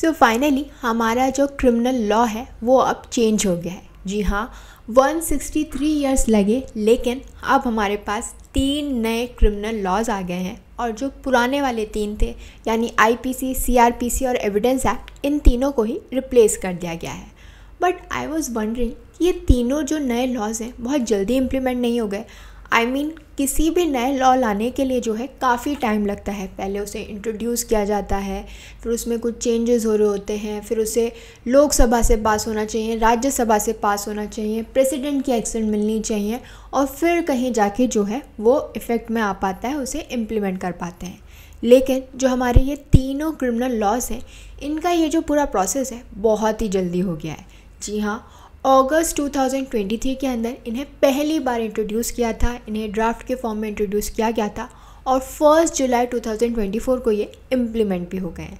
सो so finally हमारा जो criminal law है वो अब चेंज हो गया है जी हाँ 163 इयर्स लगे लेकिन अब हमारे पास तीन नए क्रिमिनल लॉज आ गए हैं और जो पुराने वाले तीन थे यानी आईपीसी, सीआरपीसी और एविडेंस एक्ट इन तीनों को ही रिप्लेस कर दिया गया है बट आई वॉज़ वंडरिंग ये तीनों जो नए लॉज हैं बहुत जल्दी इम्प्लीमेंट नहीं हो गए आई I मीन mean, किसी भी नए लॉ लाने के लिए जो है काफ़ी टाइम लगता है पहले उसे इंट्रोड्यूस किया जाता है फिर उसमें कुछ चेंजेस हो रहे होते हैं फिर उसे लोकसभा से पास होना चाहिए राज्यसभा से पास होना चाहिए प्रेसिडेंट की एक्सेंट मिलनी चाहिए और फिर कहीं जाके जो है वो इफ़ेक्ट में आ पाता है उसे इम्प्लीमेंट कर पाते हैं लेकिन जो हमारे ये तीनों क्रिमिनल लॉज हैं इनका ये जो पूरा प्रोसेस है बहुत ही जल्दी हो गया है जी हाँ अगस्त 2023 के अंदर इन्हें पहली बार इंट्रोड्यूस किया था इन्हें ड्राफ्ट के फॉर्म में इंट्रोड्यूस किया गया था और फर्स्ट जुलाई 2024 को ये इम्प्लीमेंट भी हो गए हैं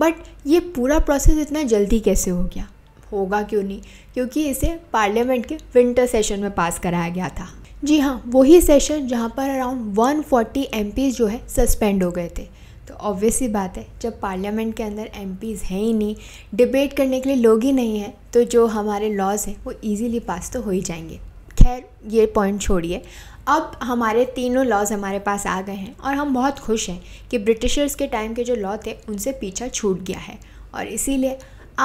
बट ये पूरा प्रोसेस इतना जल्दी कैसे हो गया होगा क्यों नहीं क्योंकि इसे पार्लियामेंट के विंटर सेशन में पास कराया गया था जी हाँ वही सेशन जहाँ पर अराउंड 140 फोर्टी जो है सस्पेंड हो गए थे तो ऑब्वियस ही बात है जब पार्लियामेंट के अंदर एम हैं ही नहीं डिबेट करने के लिए लोग ही नहीं हैं तो जो हमारे लॉज हैं वो ईजीली पास तो हो ही जाएंगे खैर ये पॉइंट छोड़िए अब हमारे तीनों लॉज हमारे पास आ गए हैं और हम बहुत खुश हैं कि ब्रिटिशर्स के टाइम के जो लॉ थे उनसे पीछा छूट गया है और इसीलिए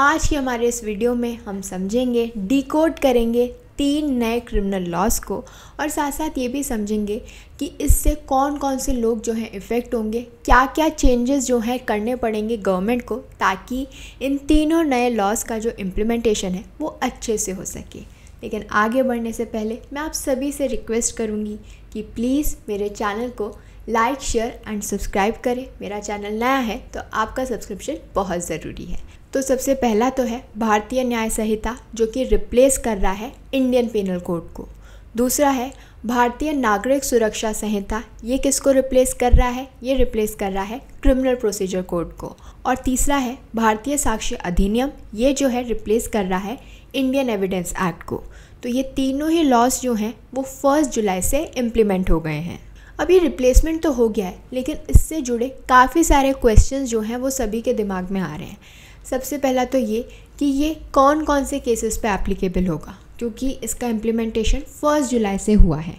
आज ही हमारे इस वीडियो में हम समझेंगे डिकोड करेंगे तीन नए क्रिमिनल लॉस को और साथ साथ ये भी समझेंगे कि इससे कौन कौन से लोग जो हैं इफ़ेक्ट होंगे क्या क्या चेंजेस जो हैं करने पड़ेंगे गवर्नमेंट को ताकि इन तीनों नए लॉस का जो इम्प्लीमेंटेशन है वो अच्छे से हो सके लेकिन आगे बढ़ने से पहले मैं आप सभी से रिक्वेस्ट करूँगी कि प्लीज़ मेरे चैनल को लाइक शेयर एंड सब्सक्राइब करें मेरा चैनल नया है तो आपका सब्सक्रिप्शन बहुत ज़रूरी है तो सबसे पहला तो है भारतीय न्याय संहिता जो कि रिप्लेस कर रहा है इंडियन पेनल कोड को दूसरा है भारतीय नागरिक सुरक्षा संहिता ये किसको रिप्लेस कर रहा है ये रिप्लेस कर रहा है क्रिमिनल प्रोसीजर कोड को और तीसरा है भारतीय साक्ष्य अधिनियम ये जो है रिप्लेस कर रहा है इंडियन एविडेंस एक्ट को तो ये तीनों ही लॉज जो हैं वो फर्स्ट जुलाई से इम्प्लीमेंट हो गए हैं अब ये रिप्लेसमेंट तो हो गया है लेकिन इससे जुड़े काफ़ी सारे क्वेश्चन जो हैं वो सभी के दिमाग में आ रहे हैं सबसे पहला तो ये कि ये कौन कौन से केसेस पे एप्लीकेबल होगा क्योंकि इसका इम्प्लीमेंटेशन फर्स्ट जुलाई से हुआ है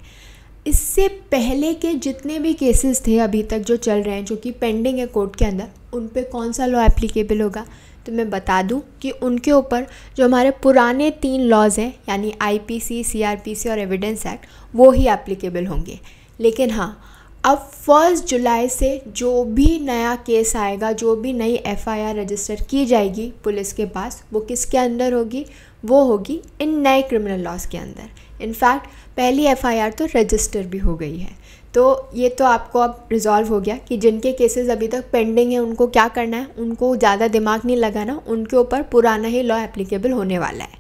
इससे पहले के जितने भी केसेस थे अभी तक जो चल रहे हैं जो कि पेंडिंग है कोर्ट के अंदर उन पर कौन सा लॉ एप्लीकेबल होगा तो मैं बता दूं कि उनके ऊपर जो हमारे पुराने तीन लॉज हैं यानी आईपीसी, सीआरपीसी और एविडेंस एक्ट वो ही एप्लीकेबल होंगे लेकिन हाँ अब फर्स्ट जुलाई से जो भी नया केस आएगा जो भी नई एफआईआर रजिस्टर की जाएगी पुलिस के पास वो किसके अंदर होगी वो होगी इन नए क्रिमिनल लॉज के अंदर इनफैक्ट पहली एफआईआर तो रजिस्टर भी हो गई है तो ये तो आपको अब रिजॉल्व हो गया कि जिनके केसेस अभी तक पेंडिंग है उनको क्या करना है उनको ज़्यादा दिमाग नहीं लगाना उनके ऊपर पुराना ही लॉ एप्लीकेबल होने वाला है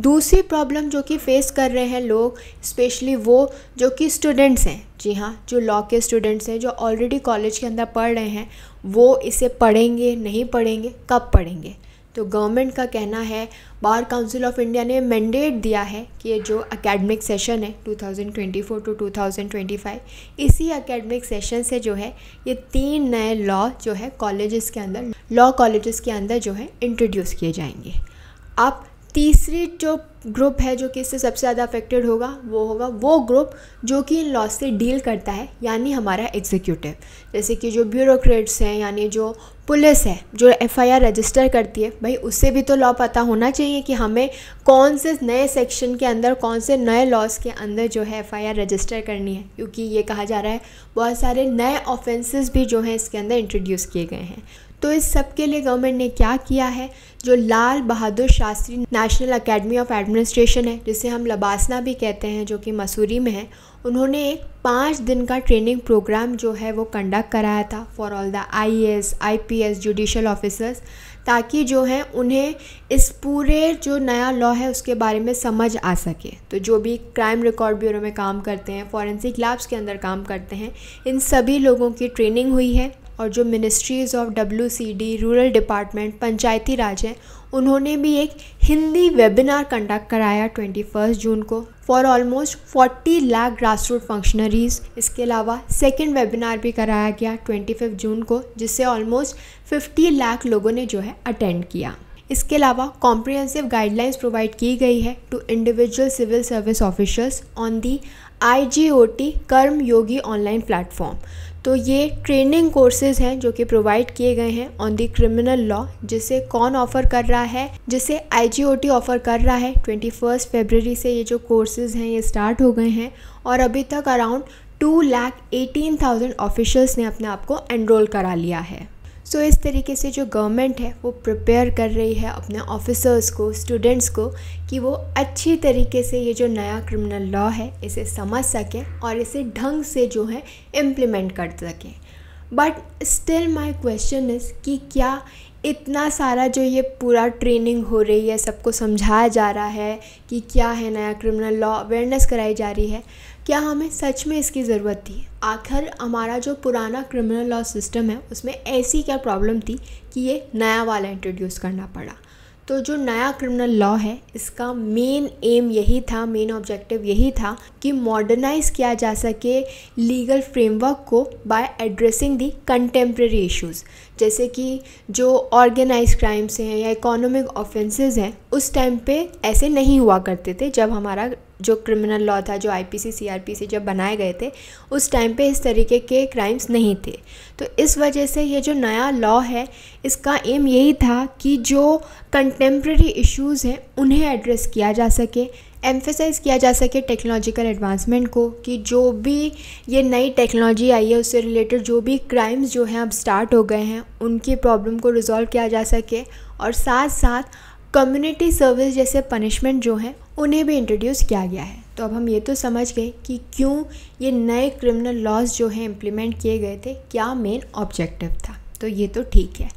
दूसरी प्रॉब्लम जो कि फेस कर रहे हैं लोग स्पेशली वो जो कि स्टूडेंट्स हैं जी हाँ जो लॉ के स्टूडेंट्स हैं जो ऑलरेडी कॉलेज के अंदर पढ़ रहे हैं वो इसे पढ़ेंगे नहीं पढ़ेंगे कब पढ़ेंगे तो गवर्नमेंट का कहना है बार काउंसिल ऑफ इंडिया ने मैंडेट दिया है कि ये जो अकेडमिक सेशन है 2024 टू 2025 इसी एकेडमिक सेशन से जो है ये तीन नए लॉ जो है कॉलेजेस के अंदर लॉ कॉलेजेस के अंदर जो है इंट्रोड्यूस किए जाएंगे अब तीसरी जो ग्रुप है जो कि इससे सबसे ज़्यादा अफेक्टेड होगा वो होगा वो ग्रुप जो कि इन लॉस से डील करता है यानी हमारा एग्जीक्यूटिव जैसे कि जो ब्यूरोक्रेट्स हैं यानी जो पुलिस है जो एफआईआर रजिस्टर करती है भाई उससे भी तो लॉ पता होना चाहिए कि हमें कौन से नए सेक्शन के अंदर कौन से नए लॉस के अंदर जो है एफ रजिस्टर करनी है क्योंकि ये कहा जा रहा है बहुत सारे नए ऑफेंसेस भी जो हैं इसके अंदर इंट्रोड्यूस किए गए हैं तो इस सब के लिए गवर्नमेंट ने क्या किया है जो Lal Bahadur Shastri national academy of administration है जिसे हम लबासना भी कहते हैं जो कि मसूरी में है उन्होंने एक पाँच दिन का ट्रेनिंग प्रोग्राम जो है वो कंडक्ट कराया था for all the I S I P S judicial officers ताकि जो है उन्हें इस पूरे जो नया लॉ है उसके बारे में समझ आ सके तो जो भी क्राइम रिकॉर्ड ब्यूरो में काम करते हैं फॉरेंसिक लैब्स के अंदर काम करते हैं इन सभी लोगों की ट्रेनिंग हुई है और जो ministries of W C D rural department Panchayati Raj हैं उन्होंने भी एक हिंदी वेबिनार कंडक्ट कराया फर्स्ट जून को for almost 40 lakh grass root functionaries इसके अलावा सेकेंड वेबिनार भी कराया गया 25 जून को जिससे ऑलमोस्ट 50 लाख लोगों ने जो है अटेंड किया इसके अलावा कॉम्प्रिहेंसिव गाइडलाइंस प्रोवाइड की गई है to individual civil service officers on the I G O T Karmayogi online platform तो ये ट्रेनिंग कोर्सेज हैं जो कि प्रोवाइड किए गए हैं ऑन दी क्रिमिनल लॉ जिसे कौन ऑफर कर रहा है जिसे आईजीओटी ऑफर कर रहा है ट्वेंटी फर्स्ट फेबररी से ये जो कोर्सेज हैं ये स्टार्ट हो गए हैं और अभी तक around two lakh eighteen thousand officials ने अपने आप को एनरोल करा लिया है सो so, इस तरीके से जो गवर्नमेंट है वो प्रिपेयर कर रही है अपने ऑफिसर्स को स्टूडेंट्स को कि वो अच्छी तरीके से ये जो नया क्रिमिनल लॉ है इसे समझ सकें और इसे ढंग से जो है इम्प्लीमेंट कर सकें but still my question is कि क्या इतना सारा जो ये पूरा ट्रेनिंग हो रही है सबको समझाया जा रहा है कि क्या है नया क्रिमिनल लॉ अवेयरनेस कराई जा रही है क्या हमें सच में इसकी ज़रूरत थी आखिर हमारा जो पुराना क्रिमिनल लॉ सिस्टम है उसमें ऐसी क्या प्रॉब्लम थी कि ये नया वाला इंट्रोड्यूस करना पड़ा तो जो नया क्रिमिनल लॉ है इसका मेन एम यही था मेन ऑब्जेक्टिव यही था कि मॉडर्नाइज किया जा सके लीगल फ्रेमवर्क को by addressing the contemporary issues जैसे कि जो ऑर्गेनाइज क्राइम्स हैं या इकोनॉमिक ऑफेंसेस हैं उस टाइम पे ऐसे नहीं हुआ करते थे जब हमारा जो क्रिमिनल लॉ था जो आईपीसी सीआरपीसी जब बनाए गए थे उस टाइम पे इस तरीके के क्राइम्स नहीं थे तो इस वजह से ये जो नया लॉ है इसका एम यही था कि जो कंटेम्प्रेरी इश्यूज़ हैं उन्हें एड्रेस किया जा सके एम्फेसाइज किया जा सके टेक्नोलॉजिकल एडवांसमेंट को कि जो भी ये नई टेक्नोलॉजी आई है उससे रिलेटेड जो भी क्राइम्स जो हैं अब स्टार्ट हो गए हैं उनकी प्रॉब्लम को रिजॉल्व किया जा सके और साथ साथ कम्युनिटी सर्विस जैसे पनिशमेंट जो हैं उन्हें भी इंट्रोड्यूस किया गया है तो अब हम ये तो समझ गए कि क्यों ये नए क्रिमिनल लॉज जो हैं इम्प्लीमेंट किए गए थे क्या मेन ऑब्जेक्टिव था तो ये तो ठीक है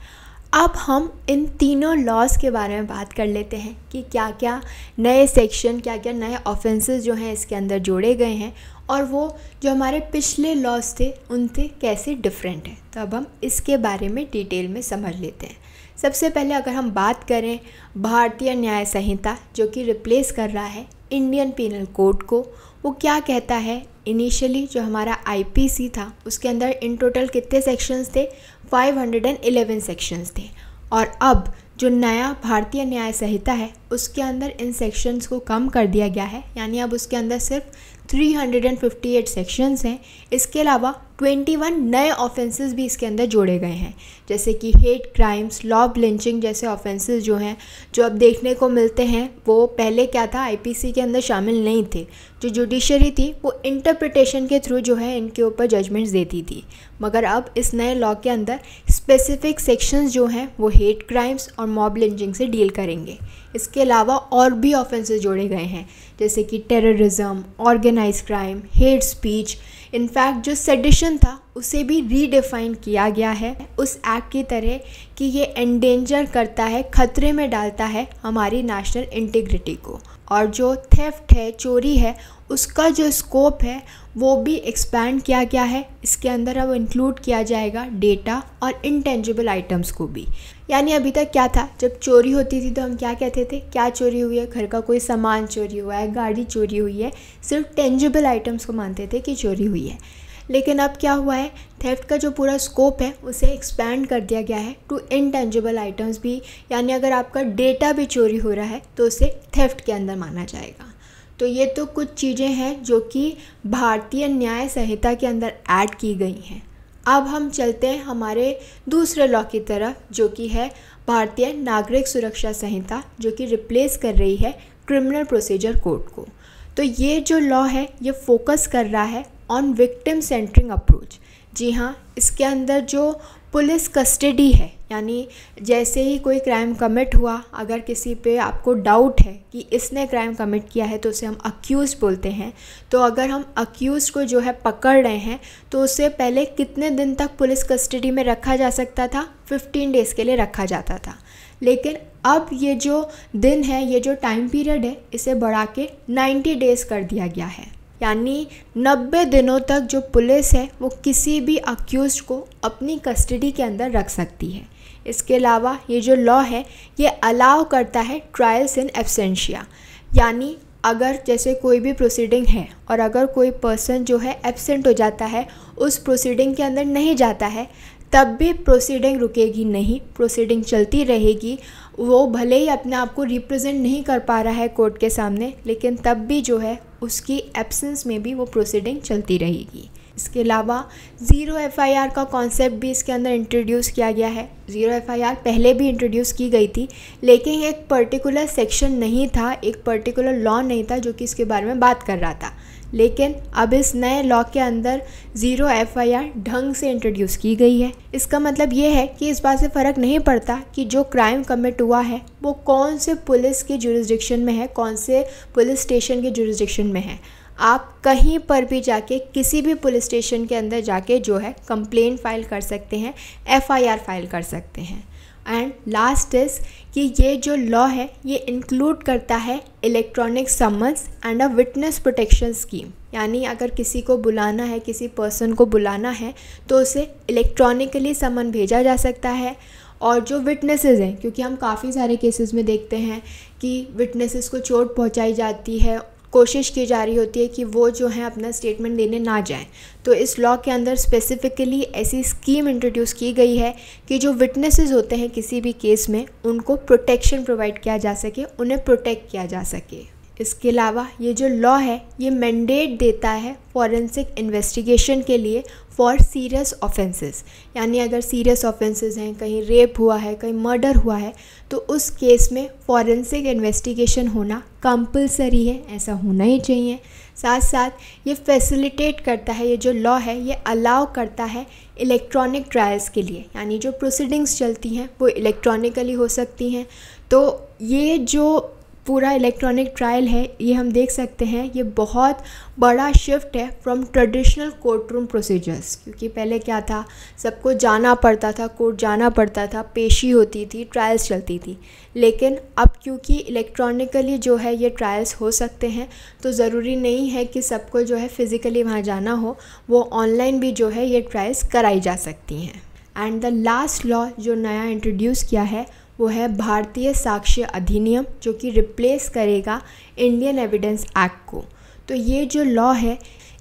अब हम इन तीनों लॉज के बारे में बात कर लेते हैं कि क्या क्या नए सेक्शन क्या क्या नए ऑफेंसेस जो हैं इसके अंदर जोड़े गए हैं और वो जो हमारे पिछले लॉज थे उनसे कैसे डिफरेंट हैं तो अब हम इसके बारे में डिटेल में समझ लेते हैं सबसे पहले अगर हम बात करें भारतीय न्याय संहिता जो कि रिप्लेस कर रहा है इंडियन पीनल कोड को वो क्या कहता है इनिशियली जो हमारा आईपीसी था उसके अंदर इन टोटल कितने सेक्शंस थे 511 सेक्शंस थे और अब जो नया भारतीय न्याय संहिता है उसके अंदर इन सेक्शंस को कम कर दिया गया है यानी अब उसके अंदर सिर्फ 358 सेक्शंस हैं इसके अलावा 21 नए ऑफेंसेस भी इसके अंदर जोड़े गए हैं जैसे कि हेट क्राइम्स लॉब लिंचिंग जैसे ऑफेंसेस जो हैं जो अब देखने को मिलते हैं वो पहले क्या था आईपीसी के अंदर शामिल नहीं थे जो जुडिशरी थी वो इंटरप्रिटेशन के थ्रू जो है इनके ऊपर जजमेंट्स देती थी मगर अब इस नए लॉ के अंदर स्पेसिफिक सेक्शंस जो हैं वो हेट क्राइम्स और मॉब लिंचिंग से डील करेंगे इसके अलावा और भी ऑफेंसेस जोड़े गए हैं जैसे कि terrorism organize crime hate speech in fact जो सेडिशन था उसे भी रीडिफाइन किया गया है उस एक्ट की तरह कि ये एंडेंजर करता है खतरे में डालता है हमारी नेशनल इंटीग्रिटी को और जो थेफ्ट है चोरी है उसका जो स्कोप है वो भी एक्सपैंड किया गया है इसके अंदर अब इंक्लूड किया जाएगा डेटा और इंटेंजिबल आइटम्स को भी यानी अभी तक क्या था जब चोरी होती थी तो हम क्या कहते थे क्या चोरी हुई है घर का कोई सामान चोरी हुआ है गाड़ी चोरी हुई है सिर्फ टेंजिबल आइटम्स को मानते थे कि चोरी हुई है लेकिन अब क्या हुआ है थेफ्ट का जो पूरा स्कोप है उसे एक्सपैंड कर दिया गया है टू इनटेंजिबल आइटम्स भी यानी अगर आपका डेटा भी चोरी हो रहा है तो उसे थेफ्ट के अंदर माना जाएगा तो ये तो कुछ चीज़ें हैं जो कि भारतीय न्याय संहिता के अंदर ऐड की गई हैं अब हम चलते हैं हमारे दूसरे लॉ की तरफ जो कि है भारतीय नागरिक सुरक्षा संहिता जो कि रिप्लेस कर रही है क्रिमिनल प्रोसीजर कोड को तो ये जो लॉ है ये फोकस कर रहा है ऑन विक्टिम सेंटरिंग अप्रोच जी हाँ इसके अंदर जो पुलिस कस्टडी है यानी जैसे ही कोई क्राइम कमिट हुआ अगर किसी पे आपको डाउट है कि इसने क्राइम कमिट किया है तो उसे हम अक्यूज़ बोलते हैं तो अगर हम अक्यूज़ को जो है पकड़ रहे हैं तो उसे पहले कितने दिन तक पुलिस कस्टडी में रखा जा सकता था 15 डेज़ के लिए रखा जाता था लेकिन अब ये जो दिन है ये जो टाइम पीरियड है इसे बढ़ा के 90 डेज़ कर दिया गया है यानी 90 दिनों तक जो पुलिस है वो किसी भी अक्यूज़ को अपनी कस्टडी के अंदर रख सकती है इसके अलावा ये जो लॉ है ये अलाउ करता है ट्रायल्स इन एबसेंशिया यानी अगर जैसे कोई भी प्रोसीडिंग है और अगर कोई पर्सन जो है एबसेंट हो जाता है उस प्रोसीडिंग के अंदर नहीं जाता है तब भी प्रोसीडिंग रुकेगी नहीं प्रोसीडिंग चलती रहेगी वो भले ही अपने आप को रिप्रेजेंट नहीं कर पा रहा है कोर्ट के सामने लेकिन तब भी जो है उसकी एब्सेंस में भी वो प्रोसीडिंग चलती रहेगी इसके अलावा ज़ीरो एफआईआर का कॉन्सेप्ट भी इसके अंदर इंट्रोड्यूस किया गया है ज़ीरो एफआईआर पहले भी इंट्रोड्यूस की गई थी लेकिन एक पर्टिकुलर सेक्शन नहीं था एक पर्टिकुलर लॉ नहीं था जो कि इसके बारे में बात कर रहा था लेकिन अब इस नए लॉ के अंदर ज़ीरो एफआईआर ढंग से इंट्रोड्यूस की गई है इसका मतलब ये है कि इस बात से फ़र्क नहीं पड़ता कि जो क्राइम कमिट हुआ है वो कौन से पुलिस के जुरिस्डिक्शन में है कौन से पुलिस स्टेशन के जुरिस्डिक्शन में है आप कहीं पर भी जाके किसी भी पुलिस स्टेशन के अंदर जाके जो है कंप्लेन फाइल कर सकते हैं एफ़ फाइल कर सकते हैं एंड लास्ट इज़ कि ये जो लॉ है ये इंक्लूड करता है electronic summons and a witness protection scheme यानी अगर किसी को बुलाना है किसी पर्सन को बुलाना है तो उसे इलेक्ट्रॉनिकली समन भेजा जा सकता है और जो विटनेसेस हैं क्योंकि हम काफ़ी सारे केसेस में देखते हैं कि विटनेसेस को चोट पहुंचाई जाती है कोशिश की जा रही होती है कि वो जो है अपना स्टेटमेंट देने ना जाएं तो इस लॉ के अंदर स्पेसिफ़िकली ऐसी स्कीम इंट्रोड्यूस की गई है कि जो विटनेसेस होते हैं किसी भी केस में उनको प्रोटेक्शन प्रोवाइड किया जा सके उन्हें प्रोटेक्ट किया जा सके इसके अलावा ये जो लॉ है ये मैंडेट देता है फॉरेंसिक इन्वेस्टिगेशन के लिए फॉर सीरियस ऑफेंसेस यानी अगर सीरियस ऑफेंसेस हैं कहीं रेप हुआ है कहीं मर्डर हुआ है तो उस केस में फॉरेंसिक इन्वेस्टिगेशन होना कंपलसरी है ऐसा होना ही चाहिए साथ साथ ये फैसिलिटेट करता है ये जो लॉ है ये अलाउ करता है इलेक्ट्रॉनिक ट्रायल्स के लिए यानी जो प्रोसीडिंग्स चलती हैं वो इलेक्ट्रॉनिकली हो सकती हैं तो ये जो पूरा इलेक्ट्रॉनिक ट्रायल है ये हम देख सकते हैं ये बहुत बड़ा शिफ्ट है from traditional court room procedures क्योंकि पहले क्या था सबको जाना पड़ता था कोर्ट जाना पड़ता था पेशी होती थी ट्रायल्स चलती थी लेकिन अब क्योंकि इलेक्ट्रॉनिकली जो है ये ट्रायल्स हो सकते हैं तो ज़रूरी नहीं है कि सबको जो है फ़िज़िकली वहाँ जाना हो वो ऑनलाइन भी जो है ये ट्रायल्स कराई जा सकती हैं एंड द लास्ट लॉ जो नया इंट्रोड्यूस किया है वो है भारतीय साक्ष्य अधिनियम जो कि रिप्लेस करेगा इंडियन एविडेंस एक्ट को तो ये जो लॉ है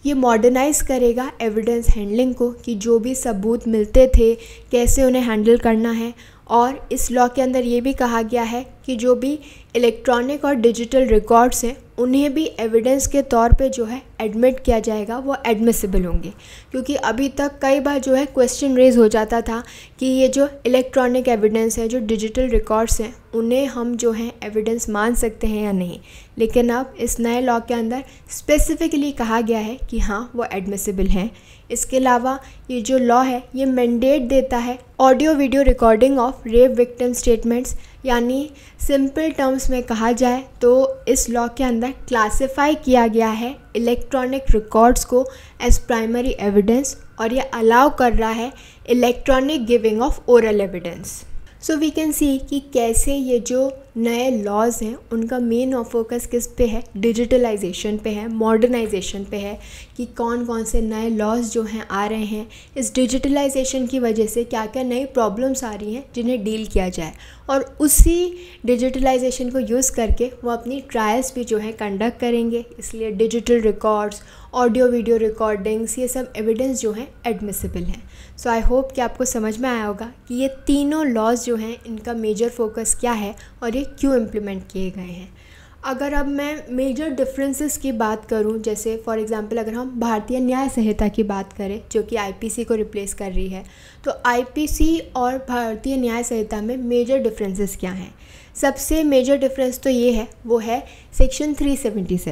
ये मॉडर्नाइज करेगा एविडेंस हैंडलिंग को कि जो भी सबूत मिलते थे कैसे उन्हें हैंडल करना है और इस लॉ के अंदर ये भी कहा गया है कि जो भी इलेक्ट्रॉनिक और डिजिटल रिकॉर्ड्स हैं उन्हें भी एविडेंस के तौर पे जो है एडमिट किया जाएगा वो एडमिसिबल होंगे क्योंकि अभी तक कई बार जो है क्वेश्चन रेज हो जाता था कि ये जो इलेक्ट्रॉनिक एविडेंस है जो डिजिटल रिकॉर्ड्स हैं उन्हें हम जो है एविडेंस मान सकते हैं या नहीं लेकिन अब इस नए लॉ के अंदर स्पेसिफिकली कहा गया है कि हाँ वो एडमिसिबल हैं इसके अलावा ये जो लॉ है ये मैंडेट देता है audio video recording of rape victim statements यानी सिंपल टर्म्स में कहा जाए तो इस लॉ के अंदर क्लासिफाई किया गया है इलेक्ट्रॉनिक रिकॉर्ड्स को एज प्राइमरी एविडेंस और यह अलाउ कर रहा है electronic giving of oral evidence so we can see कि कैसे ये जो नए लॉज हैं उनका मेन फोकस किस पे है डिजिटलाइजेशन पे है मॉडर्नाइजेशन पे है कि कौन कौन से नए लॉज जो हैं आ रहे हैं इस डिजिटलाइजेशन की वजह से क्या क्या नई प्रॉब्लम्स आ रही हैं जिन्हें डील किया जाए और उसी डिजिटलाइजेशन को यूज़ करके वो अपनी ट्रायल्स भी जो है कंडक्ट करेंगे इसलिए digital records audio video recordings ये सब एविडेंस जो हैं एडमिसिबल हैं सो आई होप कि आपको समझ में आया होगा कि ये तीनों लॉज जो हैं इनका मेजर फोकस क्या है और ये क्यों इम्प्लीमेंट किए गए हैं अगर अब मैं मेजर डिफरेंसेस की बात करूं जैसे फॉर एग्जांपल अगर हम भारतीय न्याय संहिता की बात करें जो कि आईपीसी को रिप्लेस कर रही है तो आईपीसी और भारतीय न्याय संहिता में मेजर डिफरेंसेस क्या हैं सबसे मेजर डिफरेंस तो ये है वो है सेक्शन 377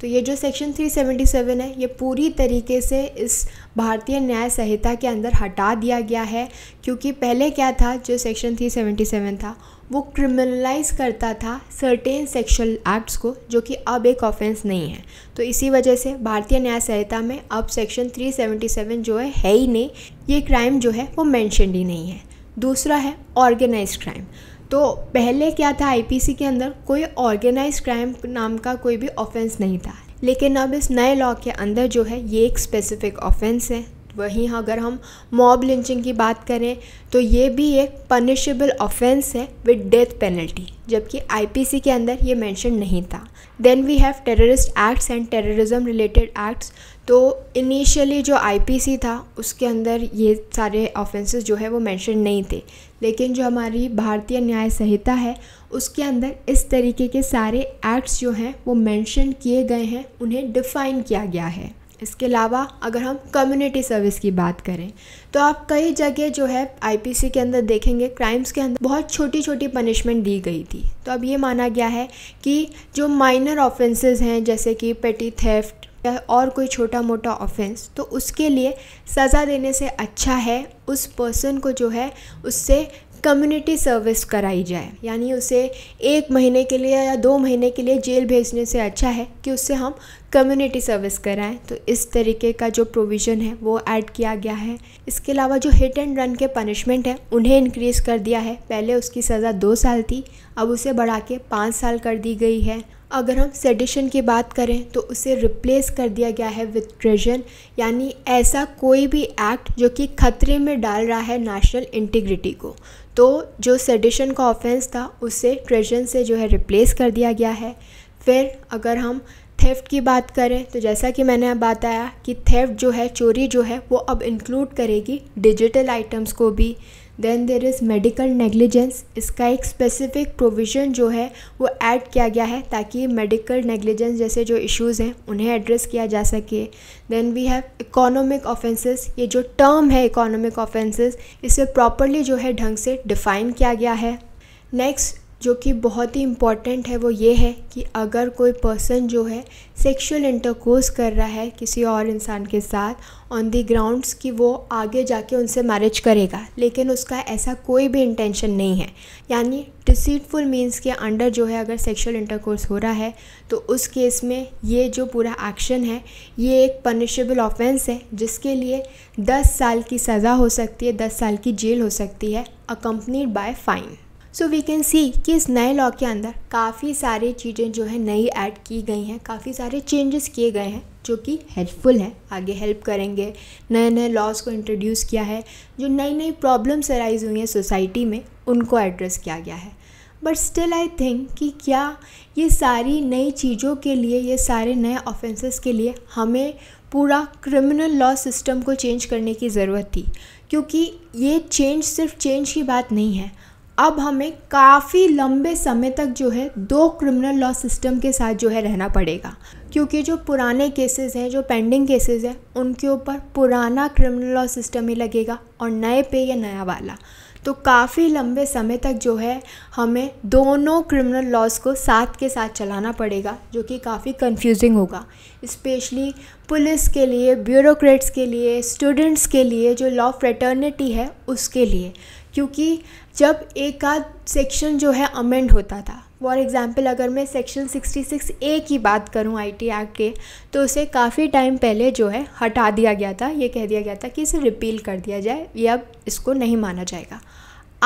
तो ये जो सेक्शन 377 है ये पूरी तरीके से इस भारतीय न्याय संहिता के अंदर हटा दिया गया है क्योंकि पहले क्या था जो सेक्शन 377 था वो क्रिमिनलाइज करता था सर्टेन सेक्शुअल एक्ट्स को जो कि अब एक ऑफेंस नहीं है तो इसी वजह से भारतीय न्याय संहिता में अब सेक्शन 377 जो है है ही नहीं ये क्राइम जो है वो मैंशनड ही नहीं है दूसरा है ऑर्गेनाइज क्राइम तो पहले क्या था आईपीसी के अंदर कोई ऑर्गेनाइज क्राइम नाम का कोई भी ऑफेंस नहीं था लेकिन अब इस नए लॉ के अंदर जो है ये एक स्पेसिफिक ऑफेंस है वहीं अगर हम मॉब लिंचिंग की बात करें तो ये भी एक पनिशेबल ऑफेंस है विद डेथ पेनल्टी जबकि आईपीसी के अंदर ये मेंशन नहीं था then we have terrorist acts and terrorism related acts तो इनिशियली जो आईपीसी था उसके अंदर ये सारे ऑफेंसेस जो है वो मेंशन नहीं थे लेकिन जो हमारी भारतीय न्याय संहिता है उसके अंदर इस तरीके के सारे एक्ट्स जो हैं वो मेंशन किए गए हैं उन्हें डिफ़ाइन किया गया है इसके अलावा अगर हम कम्युनिटी सर्विस की बात करें तो आप कई जगह जो है आईपीसी के अंदर देखेंगे क्राइम्स के अंदर बहुत छोटी छोटी पनिशमेंट दी गई थी तो अब ये माना गया है कि जो माइनर ऑफेंसेस हैं जैसे कि पेटी थेफ्ट या और कोई छोटा मोटा ऑफेंस तो उसके लिए सज़ा देने से अच्छा है उस पर्सन को जो है उससे कम्युनिटी सर्विस कराई जाए यानी उसे एक महीने के लिए या दो महीने के लिए जेल भेजने से अच्छा है कि उससे हम कम्युनिटी सर्विस कराएं तो इस तरीके का जो प्रोविज़न है वो ऐड किया गया है इसके अलावा जो हिट एंड रन के पनिशमेंट है उन्हें इंक्रीज़ कर दिया है पहले उसकी सज़ा दो साल थी अब उसे बढ़ा के पाँच साल कर दी गई है अगर हम सेडिशन की बात करें तो उसे रिप्लेस कर दिया गया है विथ ट्रेजन यानी ऐसा कोई भी एक्ट जो कि खतरे में डाल रहा है नेशनल इंटीग्रिटी को तो जो सेडिशन का ऑफेंस था उसे ट्रेजन से जो है रिप्लेस कर दिया गया है फिर अगर हम थेफ्ट की बात करें तो जैसा कि मैंने अब बताया कि थेफ्ट जो है चोरी जो है वो अब इंक्लूड करेगी डिजिटल आइटम्स को भी then there is medical negligence इसका एक स्पेसिफिक प्रोविज़न जो है वो ऐड किया गया है ताकि मेडिकल नेग्लिजेंस जैसे जो इश्यूज़ हैं उन्हें एड्रेस किया जा सके then we have economic offences ये जो टर्म है इकोनॉमिक ऑफेंसेस इसे प्रॉपरली जो है ढंग से डिफ़ाइन किया गया है नेक्स्ट जो कि बहुत ही इम्पॉर्टेंट है वो ये है कि अगर कोई पर्सन जो है सेक्सुअल इंटरकोर्स कर रहा है किसी और इंसान के साथ ऑन दी ग्राउंड्स कि वो आगे जाके उनसे मैरिज करेगा लेकिन उसका ऐसा कोई भी इंटेंशन नहीं है यानी डिसीटफुल मीन्स के अंडर जो है अगर सेक्सुअल इंटरकोर्स हो रहा है तो उस केस में ये जो पूरा एक्शन है ये एक पनिशेबल ऑफेंस है जिसके लिए 10 साल की सज़ा हो सकती है 10 साल की जेल हो सकती है accompanied by fine so we can see कि इस नए लॉ के अंदर काफ़ी सारी चीज़ें जो है नई ऐड की गई हैं काफ़ी सारे चेंजेस किए गए हैं जो कि हेल्पफुल हैं आगे हेल्प करेंगे नए नए लॉज को इंट्रोड्यूस किया है जो नई नई प्रॉब्लम्स अराइज हुई हैं सोसाइटी में उनको एड्रेस किया गया है बट स्टिल आई थिंक कि क्या ये सारी नई चीज़ों के लिए ये सारे नए ऑफेंसेस के लिए हमें पूरा क्रिमिनल लॉ सिस्टम को चेंज करने की ज़रूरत थी क्योंकि ये चेंज सिर्फ चेंज की बात नहीं है अब हमें काफ़ी लंबे समय तक जो है दो क्रिमिनल लॉ सिस्टम के साथ जो है रहना पड़ेगा क्योंकि जो पुराने केसेस हैं जो पेंडिंग केसेस हैं उनके ऊपर पुराना क्रिमिनल लॉ सिस्टम ही लगेगा और नए पे या नया वाला तो काफ़ी लंबे समय तक जो है हमें दोनों क्रिमिनल लॉज को साथ के साथ चलाना पड़ेगा जो कि काफ़ी कंफ्यूजिंग होगा स्पेशली पुलिस के लिए ब्यूरोक्रेट्स के लिए स्टूडेंट्स के लिए जो लॉ फ्रेटर्निटी है उसके लिए क्योंकि जब एक आध सेक्शन जो है अमेंड होता था फॉर एग्ज़ाम्पल अगर मैं सेक्शन 66 ए की बात करूं आईटी एक्ट के तो उसे काफ़ी टाइम पहले जो है हटा दिया गया था ये कह दिया गया था कि इसे रिपील कर दिया जाए ये अब इसको नहीं माना जाएगा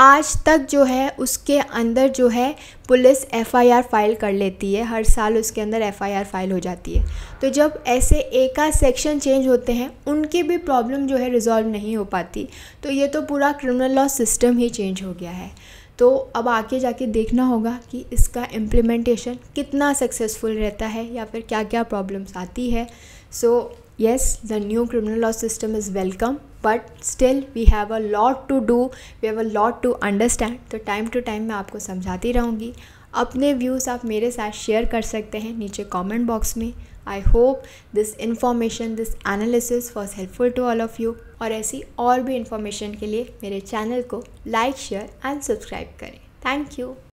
आज तक जो है उसके अंदर जो है पुलिस एफआईआर फ़ाइल कर लेती है हर साल उसके अंदर एफआईआर फ़ाइल हो जाती है तो जब ऐसे एका सेक्शन चेंज होते हैं उनकी भी प्रॉब्लम जो है रिज़ॉल्व नहीं हो पाती तो ये तो पूरा क्रिमिनल लॉ सिस्टम ही चेंज हो गया है तो अब आगे जाके देखना होगा कि इसका इम्प्लीमेंटेशन कितना सक्सेसफुल रहता है या फिर क्या क्या प्रॉब्लम्स आती है so so, yes the new criminal law system is welcome but still we have a lot to do we have a lot to understand तो टाइम टू टाइम मैं आपको समझाती रहूँगी अपने व्यूज़ आप मेरे साथ शेयर कर सकते हैं नीचे कॉमेंट बॉक्स में I hope this information this analysis was helpful to all of you और ऐसी और भी इन्फॉर्मेशन के लिए मेरे चैनल को लाइक शेयर एंड सब्सक्राइब करें थैंक यू